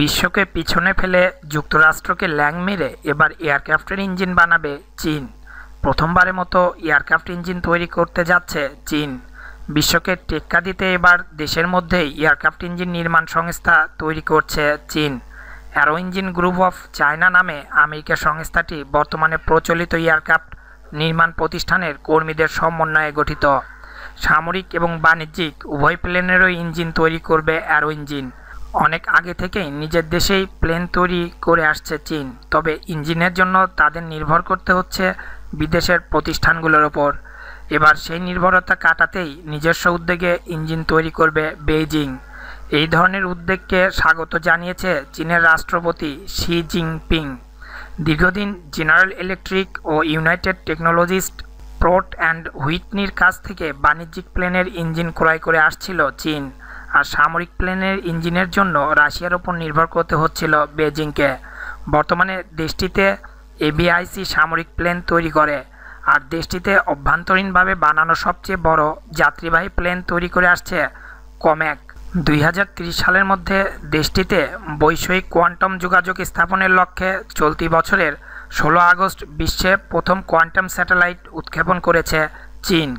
বিশ্বকে পিছনে ফেলে যুক্তরাষ্ট্রকে ল্যাং মেরে এবার এয়ারক্রাফ্টের ইঞ্জিন বানাবে চীন প্রথমবারের মতো এয়ারক্রাফ্ট ইঞ্জিন তৈরি করতে যাচ্ছে চীন বিশ্বকে টেক্কা দিতে এবার দেশের মধ্যেই এয়ারক্রাফ্ট ইঞ্জিন নির্মাণ সংস্থা তৈরি করছে চীন aero engine group of China নামে আমেরিকা সংস্থাটি বর্তমানে প্রচলিত এয়ারক্রাফ্ট নির্মাণ প্রতিষ্ঠানের কর্মীদের সমন্বয়ে গঠিত সামরিক এবং বাণিজ্যিক উভয় প্লেনেরই ইঞ্জিন তৈরি করবে অ্যারো ইঞ্জিন অনেক আগে থেকেই নিজের দেশেই প্লেন তৈরি করে আসছে চীন তবে ইঞ্জিনের জন্য তাদের নির্ভর করতে হচ্ছে বিদেশের প্রতিষ্ঠানগুলোর ওপর এবার সেই নির্ভরতা কাটাতেই নিজস্ব উদ্যোগে ইঞ্জিন তৈরি করবে বেইজিং এই ধরনের উদ্যোগকে স্বাগত জানিয়েছে চীনের রাষ্ট্রপতি শি জিনপিং দীর্ঘদিন জেনারেল ইলেকট্রিক ও ইউনাইটেড টেকনোলজিস্ট প্রোট অ্যান্ড হুইটনির কাছ থেকে বাণিজ্যিক প্লেনের ইঞ্জিন ক্রয় করে আসছিল চীন আর সামরিক প্লেনের ইঞ্জিনের জন্য রাশিয়ার ওপর নির্ভর করতে হচ্ছিল বেজিংকে বর্তমানে দেশটিতে এবিআইসি সামরিক প্লেন তৈরি করে আর দেশটিতে অভ্যন্তরীণভাবে বানানো সবচেয়ে বড় যাত্রীবাহী প্লেন তৈরি করে আসছে কমেক দুই সালের মধ্যে দেশটিতে বৈষয়িক কোয়ান্টাম যোগাযোগ স্থাপনের লক্ষ্যে চলতি বছরের ষোলো আগস্ট বিশ্বে প্রথম কোয়ান্টাম স্যাটেলাইট উৎক্ষেপণ করেছে চীন